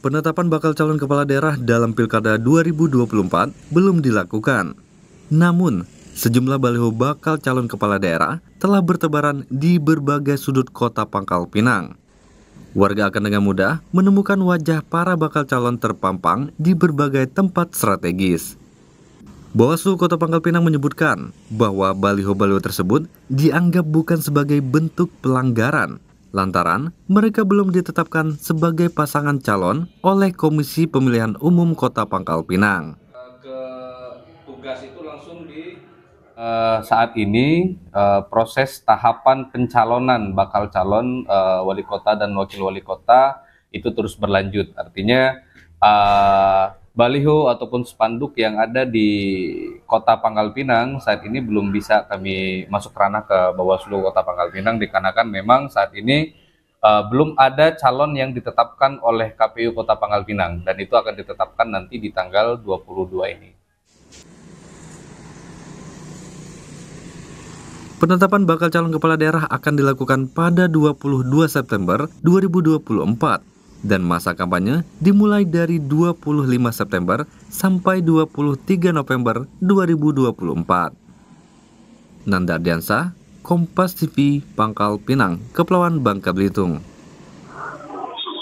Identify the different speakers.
Speaker 1: Penetapan bakal calon kepala daerah dalam Pilkada 2024 belum dilakukan. Namun, sejumlah baliho bakal calon kepala daerah telah bertebaran di berbagai sudut kota Pangkal Pinang. Warga akan dengan mudah menemukan wajah para bakal calon terpampang di berbagai tempat strategis. Bawaslu Kota Pangkal Pinang menyebutkan bahwa baliho-baliho tersebut dianggap bukan sebagai bentuk pelanggaran lantaran mereka belum ditetapkan sebagai pasangan calon oleh Komisi Pemilihan Umum Kota Pangkal Pinang.
Speaker 2: Ke tugas itu langsung di
Speaker 1: uh, saat ini uh,
Speaker 3: proses tahapan pencalonan bakal calon uh, wali kota dan wakil wali kota itu terus berlanjut. Artinya uh, baliho ataupun spanduk yang ada di Kota Pangkal Pinang saat ini belum bisa kami masuk ranah ke Bawaslu Kota Pangkal Pinang dikarenakan memang saat ini uh, belum ada calon yang ditetapkan oleh KPU Kota Pangkal Pinang dan itu akan ditetapkan nanti di tanggal 22 ini.
Speaker 1: Penetapan bakal calon kepala daerah akan dilakukan pada 22 September 2024 dan masa kampanye dimulai dari 25 September sampai 23 November 2024. Nanda Diansa, Kompas TV, Pangkal Pinang, Kepulauan Bangka Belitung.